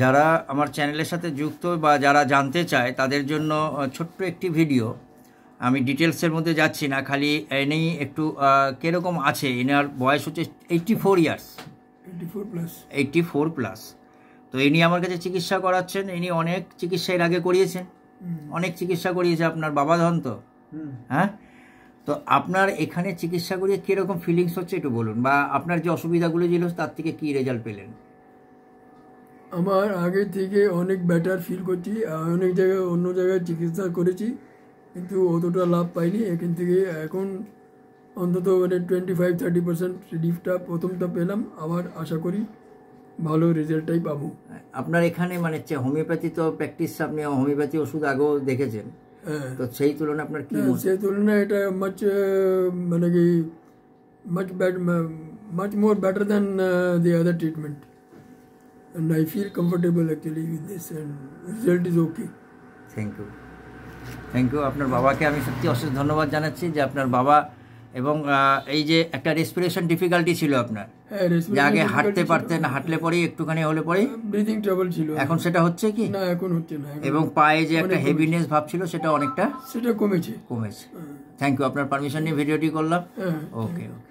যারা আমার চ্যানেলের সাথে যুক্ত বা যারা জানতে চায় তাদের জন্য ছোট্ট একটি ভিডিও আমি ডিটেলসের মধ্যে যাচ্ছি না খালি এনেই একটু কীরকম আছে এনার বয়স হচ্ছে eighty four years eighty four plus তো ইনি আমার কাছে চিকিৎসা করাচ্ছেন ইনি অনেক চিকিৎসা এর আগে করিয়েছেন অনেক চিকিৎসা করিয়েছে আপনার বাবা ধন তো হ্যাঁ তো আপনার এখানে চিকিৎসা করিয়ে কীরকম ফিলিংস হচ্ছে একটু বলুন বা আপনার যে অসুবিধাগুলো ছিল তার থেকে কী রেজাল্ট পেলেন আমার আগে থেকে অনেক বেটার ফিল করছি অনেক জায়গায় অন্য জায়গায় চিকিৎসা করেছি কিন্তু অতটা লাভ পাইনি এখান থেকে এখন অন্তত মানে টোয়েন্টি ফাইভ থার্টি পার্সেন্ট রিলিফটা প্রথমটা পেলাম আবার আশা করি ভালো রেজাল্টটাই পাবো আপনার এখানে মানে হোমিওপ্যাথি তো প্র্যাকটিস আপনি হোমিওপ্যাথি ওষুধ আগেও দেখেছেন হ্যাঁ। তো সেই তুলনায় আপনার কি হ্যাঁ, সেই তুলনায় এটা মাছ মানে কি much much more better than the other treatment and I feel comfortable actually with this and result is okay. Thank you. Thank you আপনার বাবাকে আমি সত্যি অশেষ ধন্যবাদ জানাচ্ছি যে আপনার বাবা এবং এই যে একটা রেসপিরেশন ডিফিকাল্টি ছিল আপনার হ্যাঁ, যে আগে হাঁটতে পারতেন হাঁটলে পরেই একটুখানি হলে পরেই ব্রিদিং ট্রাবল ছিল এখন সেটা হচ্ছে কি না এখন হচ্ছে না এবং পায়ে যে একটা হেভিনেস ভাব ছিল সেটা অনেকটা সেটা কমেছে কমেছে থ্যাংক ইউ আপনার পারমিশন নিয়ে ভিডিওটি করলাম ওকে হ্যাঁ। ওকে